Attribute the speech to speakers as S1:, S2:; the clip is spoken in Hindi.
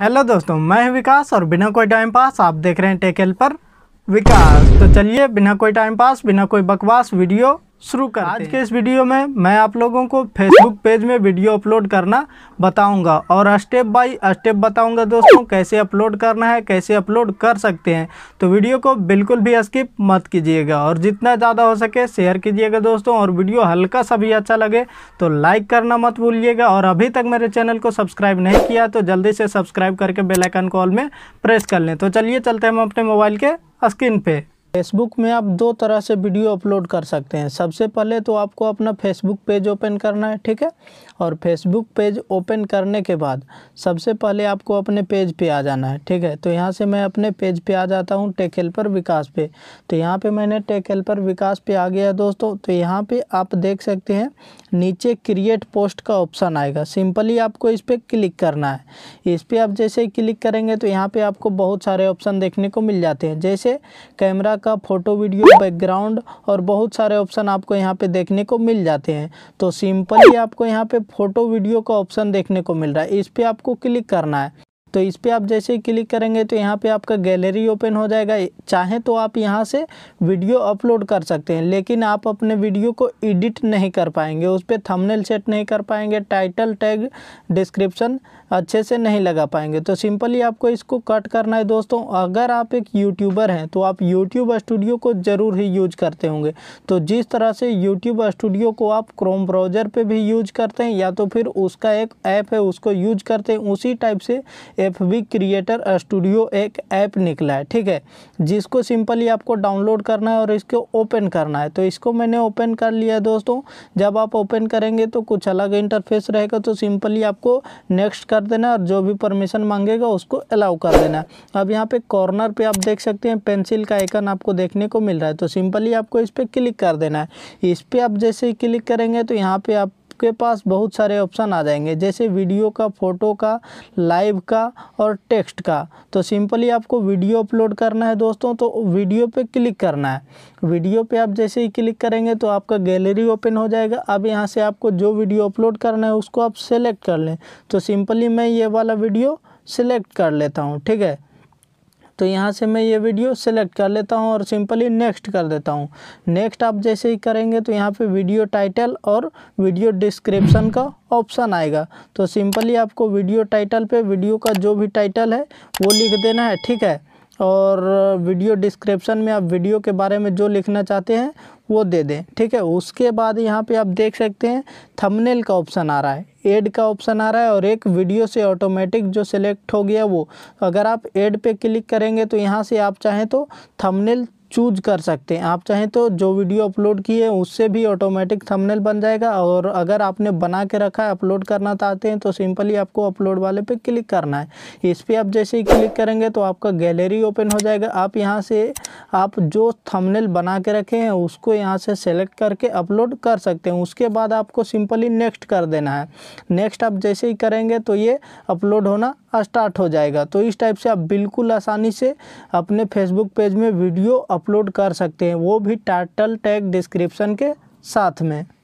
S1: हेलो दोस्तों मैं विकास और बिना कोई टाइम पास आप देख रहे हैं टेकल पर विकास तो चलिए बिना कोई टाइम पास बिना कोई बकवास वीडियो शुरू कर आज के इस वीडियो में मैं आप लोगों को फेसबुक पेज में वीडियो अपलोड करना बताऊंगा और स्टेप बाय स्टेप बताऊंगा दोस्तों कैसे अपलोड करना है कैसे अपलोड कर सकते हैं तो वीडियो को बिल्कुल भी स्किप मत कीजिएगा और जितना ज़्यादा हो सके शेयर कीजिएगा दोस्तों और वीडियो हल्का सा भी अच्छा लगे तो लाइक करना मत भूलिएगा और अभी तक मेरे चैनल को सब्सक्राइब नहीं किया तो जल्दी से सब्सक्राइब करके बेलाइकन कॉल में प्रेस कर लें तो चलिए चलते हैं हम अपने मोबाइल के स्क्रीन पर फेसबुक में आप दो तरह से वीडियो अपलोड कर सकते हैं सबसे पहले तो आपको अपना फेसबुक पेज ओपन करना है ठीक है और फेसबुक पेज ओपन करने के बाद सबसे पहले आपको अपने पेज पे आ जाना है ठीक है तो यहाँ से मैं अपने पेज पे आ जाता हूँ टेक हेल्पर विकास पे तो यहाँ पे मैंने टेक हेल्पर विकास पे आ गया दोस्तों तो यहाँ पर आप देख सकते हैं नीचे क्रिएट पोस्ट का ऑप्शन आएगा सिंपली आपको इस पर क्लिक करना है इस पर आप जैसे ही क्लिक करेंगे तो यहाँ पर आपको बहुत सारे ऑप्शन देखने को मिल जाते हैं जैसे कैमरा का फ़ोटो वीडियो बैकग्राउंड और बहुत सारे ऑप्शन आपको यहाँ पे देखने को मिल जाते हैं तो सिंपली आपको यहाँ पे फ़ोटो वीडियो का ऑप्शन देखने को मिल रहा है इस पर आपको क्लिक करना है तो इस पर आप जैसे क्लिक करेंगे तो यहाँ पे आपका गैलरी ओपन हो जाएगा चाहें तो आप यहाँ से वीडियो अपलोड कर सकते हैं लेकिन आप अपने वीडियो को एडिट नहीं कर पाएंगे उस पर थमनेल सेट नहीं कर पाएंगे टाइटल टैग डिस्क्रिप्शन अच्छे से नहीं लगा पाएंगे तो सिंपली आपको इसको कट करना है दोस्तों अगर आप एक यूट्यूबर हैं तो आप यूट्यूब स्टूडियो को ज़रूर ही यूज करते होंगे तो जिस तरह से यूट्यूब स्टूडियो को आप क्रोम ब्राउज़र पर भी यूज करते हैं या तो फिर उसका एक ऐप है उसको यूज करते हैं उसी टाइप से एफ वी क्रिएटर स्टूडियो एक ऐप निकला है ठीक है जिसको सिंपली आपको डाउनलोड करना है और इसको ओपन करना है तो इसको मैंने ओपन कर लिया दोस्तों जब आप ओपन करेंगे तो कुछ अलग इंटरफेस रहेगा तो सिंपली आपको नेक्स्ट कर देना और जो भी परमिशन मांगेगा उसको अलाउ कर देना अब यहाँ पे कॉर्नर पे आप देख सकते हैं पेंसिल का आइकन आपको देखने को मिल रहा है तो सिंपली आपको इस पर क्लिक कर देना है इस पर आप जैसे ही क्लिक करेंगे तो यहाँ पे आप आपके पास बहुत सारे ऑप्शन आ जाएंगे जैसे वीडियो का फ़ोटो का लाइव का और टेक्स्ट का तो सिंपली आपको वीडियो अपलोड करना है दोस्तों तो वीडियो पे क्लिक करना है वीडियो पे आप जैसे ही क्लिक करेंगे तो आपका गैलरी ओपन हो जाएगा अब यहाँ से आपको जो वीडियो अपलोड करना है उसको आप सेलेक्ट कर लें तो सिंपली मैं ये वाला वीडियो सेलेक्ट कर लेता हूँ ठीक है तो यहाँ से मैं ये वीडियो सेलेक्ट कर लेता हूँ और सिंपली नेक्स्ट कर देता हूँ नेक्स्ट आप जैसे ही करेंगे तो यहाँ पे वीडियो टाइटल और वीडियो डिस्क्रिप्शन का ऑप्शन आएगा तो सिंपली आपको वीडियो टाइटल पे वीडियो का जो भी टाइटल है वो लिख देना है ठीक है और वीडियो डिस्क्रिप्शन में आप वीडियो के बारे में जो लिखना चाहते हैं वो दे दें ठीक है उसके बाद यहाँ पे आप देख सकते हैं थंबनेल का ऑप्शन आ रहा है एड का ऑप्शन आ रहा है और एक वीडियो से ऑटोमेटिक जो सिलेक्ट हो गया वो अगर आप एड पे क्लिक करेंगे तो यहाँ से आप चाहें तो थंबनेल चूज कर सकते हैं आप चाहें तो जो वीडियो अपलोड की है उससे भी ऑटोमेटिक थंबनेल बन जाएगा और अगर आपने बना के रखा है अपलोड करना चाहते हैं तो सिंपली आपको अपलोड वाले पे क्लिक करना है इस पर आप जैसे ही क्लिक करेंगे तो आपका गैलरी ओपन हो जाएगा आप यहाँ से आप जो थंबनेल बना के रखे हैं उसको यहाँ से सेलेक्ट करके अपलोड कर सकते हैं उसके बाद आपको सिंपली नेक्स्ट कर देना है नेक्स्ट आप जैसे ही करेंगे तो ये अपलोड होना स्टार्ट हो जाएगा तो इस टाइप से आप बिल्कुल आसानी से अपने फेसबुक पेज में वीडियो अपलोड कर सकते हैं वो भी टाइटल टैग डिस्क्रिप्शन के साथ में